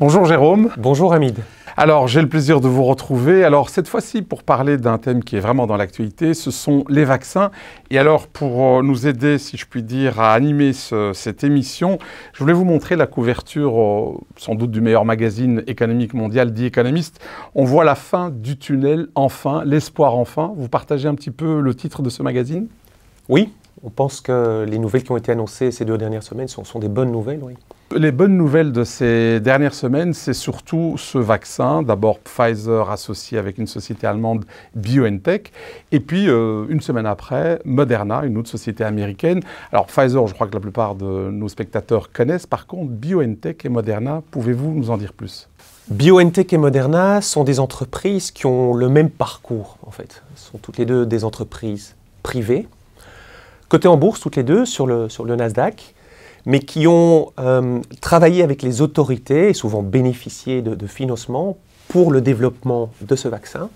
Bonjour Jérôme. Bonjour Hamid. Alors, j'ai le plaisir de vous retrouver. Alors, cette fois-ci, pour parler d'un thème qui est vraiment dans l'actualité, ce sont les vaccins. Et alors, pour euh, nous aider, si je puis dire, à animer cette émission, je voulais vous montrer la couverture, euh, sans doute, du meilleur magazine économique mondial, dit Economist. On voit la fin du tunnel, enfin, l'espoir, enfin. Vous partagez un petit peu le titre de ce magazine Oui, on pense que les nouvelles qui ont été annoncées ces deux dernières semaines sont, des bonnes nouvelles, oui. Les bonnes nouvelles de ces dernières semaines, c'est surtout ce vaccin, d'abord Pfizer associé avec une société allemande BioNTech, et puis euh, une semaine après, Moderna, une autre société américaine. Alors Pfizer, je crois que la plupart de nos spectateurs connaissent, par contre BioNTech et Moderna, pouvez-vous nous en dire plus BioNTech et Moderna sont des entreprises qui ont le même parcours, en fait. Ce sont toutes les deux des entreprises privées Côté en bourse toutes les deux sur le, Nasdaq, mais qui ont euh, travaillé avec les autorités et souvent bénéficié de, financements pour le développement de ce vaccin.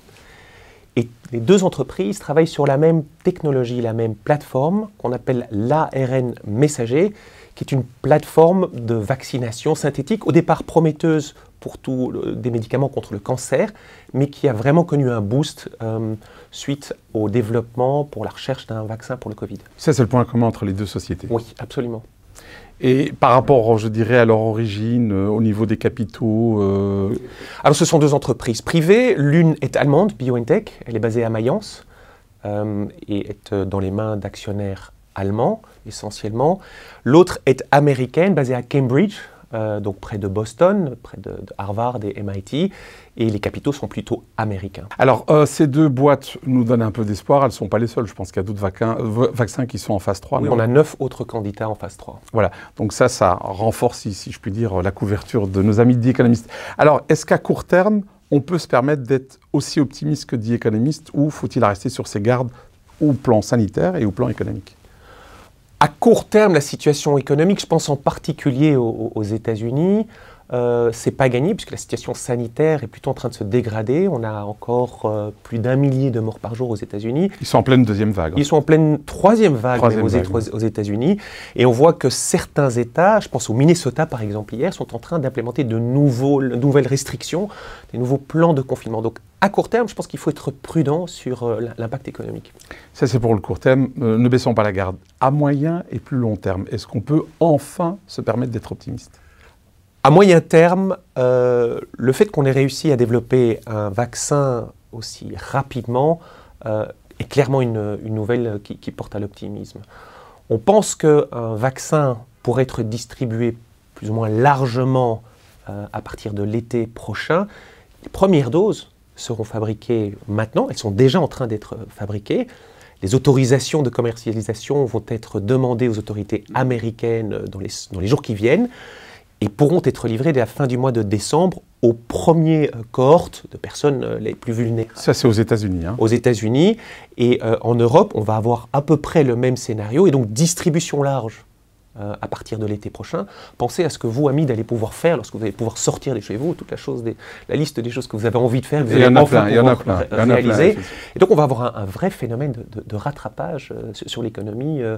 Et les deux entreprises travaillent sur la même technologie, la même plateforme qu'on appelle l'ARN messager, qui est une plateforme de vaccination synthétique, au départ prometteuse pour tous des médicaments contre le cancer, mais qui a vraiment connu un boost euh, suite au développement pour la recherche d'un vaccin pour le Covid. Ça, c'est le point commun entre les deux sociétés. Oui, absolument. Et par rapport, je dirais, à leur origine, euh, au niveau des capitaux euh, Alors, ce sont deux entreprises privées. L'une est allemande, BioNTech. Elle est basée à Mayence et est dans les mains d'actionnaires allemands essentiellement. L'autre est américaine, basée à Cambridge, euh, donc près de Boston, près de, Harvard et MIT, et les capitaux sont plutôt américains. Alors, euh, ces deux boîtes nous donnent un peu d'espoir, elles ne sont pas les seules, je pense qu'il y a d'autres vaccins, qui sont en phase 3. Oui, on a neuf autres candidats en phase 3. Voilà, donc ça, ça renforce, si, je puis dire, la couverture de nos amis de The Alors, est-ce qu'à court terme, on peut se permettre d'être aussi optimiste que The Economist, ou faut-il rester sur ses gardes au plan sanitaire et au plan économique à court terme, la situation économique, je pense en particulier aux, États-Unis, euh, c'est pas gagné puisque la situation sanitaire est plutôt en train de se dégrader. On a encore euh, plus d'un millier de morts par jour aux États-Unis. Ils sont en pleine deuxième vague. Hein. Ils sont en pleine troisième vague, aux, États-Unis. Et on voit que certains États, je pense au Minnesota par exemple hier, sont en train d'implémenter de, nouvelles restrictions, des nouveaux plans de confinement. Donc à court terme, je pense qu'il faut être prudent sur euh, l'impact économique. Ça, c'est pour le court terme. ne baissons pas la garde. À moyen et plus long terme, est-ce qu'on peut enfin se permettre d'être optimiste à moyen terme, euh, le fait qu'on ait réussi à développer un vaccin aussi rapidement euh, est clairement une, nouvelle qui, porte à l'optimisme. On pense qu'un vaccin pourrait être distribué plus ou moins largement euh, à partir de l'été prochain. Les premières doses seront fabriquées maintenant, elles sont déjà en train d'être fabriquées. Les autorisations de commercialisation vont être demandées aux autorités américaines dans les jours qui viennent et pourront être livrés dès la fin du mois de décembre aux premiers euh, cohortes de personnes euh, les plus vulnérables. Ça, c'est aux États-Unis. Hein. Aux États-Unis. Et euh, en Europe, on va avoir à peu près le même scénario et donc distribution large. Euh, à partir de l'été prochain. Pensez à ce que vous, amis, allez pouvoir faire lorsque vous allez pouvoir sortir de chez vous, toute la, chose des, la liste des choses que vous avez envie de faire, vous allez pouvoir réaliser. et donc on va avoir un, vrai phénomène de, rattrapage euh, sur l'économie euh,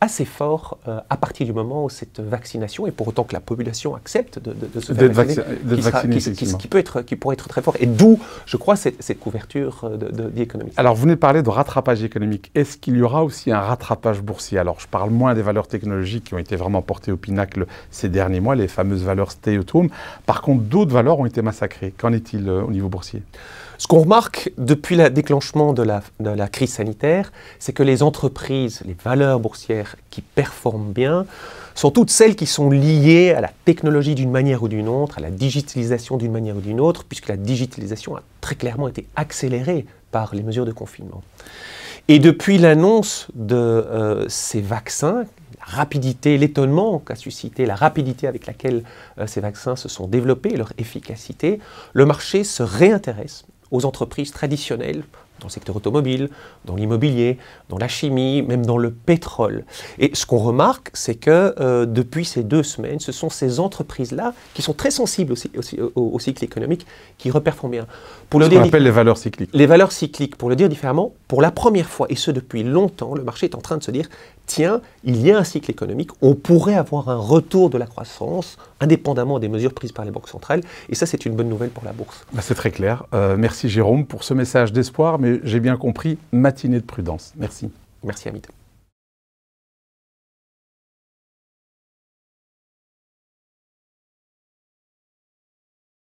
assez fort à partir du moment où cette vaccination, et pour autant que la population accepte de, se faire vacciner, qui, qui, peut être, qui pourrait être très fort. Et d'où, je crois, cette, cette couverture d'économie. Alors vous venez de parler de rattrapage économique. Est-ce qu'il y aura aussi un rattrapage boursier Alors je parle moins des valeurs technologiques qui ont été vraiment portés au pinacle ces derniers mois, les fameuses valeurs stay at home. Par contre, d'autres valeurs ont été massacrées. Qu'en est-il euh, au niveau boursier ce qu'on remarque depuis le déclenchement de la, crise sanitaire, c'est que les entreprises, les valeurs boursières qui performent bien, sont toutes celles qui sont liées à la technologie d'une manière ou d'une autre, à la digitalisation d'une manière ou d'une autre, puisque la digitalisation a très clairement été accélérée par les mesures de confinement. Et depuis l'annonce de euh, ces vaccins rapidité, l'étonnement qu'a suscité la rapidité avec laquelle euh, ces vaccins se sont développés, leur efficacité, le marché se réintéresse aux entreprises traditionnelles dans le secteur automobile, dans l'immobilier, dans la chimie, même dans le pétrole. Et ce qu'on remarque, c'est que euh, depuis ces deux semaines, ce sont ces entreprises-là, qui sont très sensibles aussi, au, cycle économique, qui reperforment bien. Pour le dire, appelle les valeurs cycliques. Les valeurs cycliques, pour le dire différemment, pour la première fois, et ce depuis longtemps, le marché est en train de se dire, tiens, il y a un cycle économique, on pourrait avoir un retour de la croissance, indépendamment des mesures prises par les banques centrales, et ça c'est une bonne nouvelle pour la bourse. Bah, c'est très clair. Euh, merci Jérôme pour ce message d'espoir j'ai bien compris, matinée de prudence. Merci. Merci Hamid.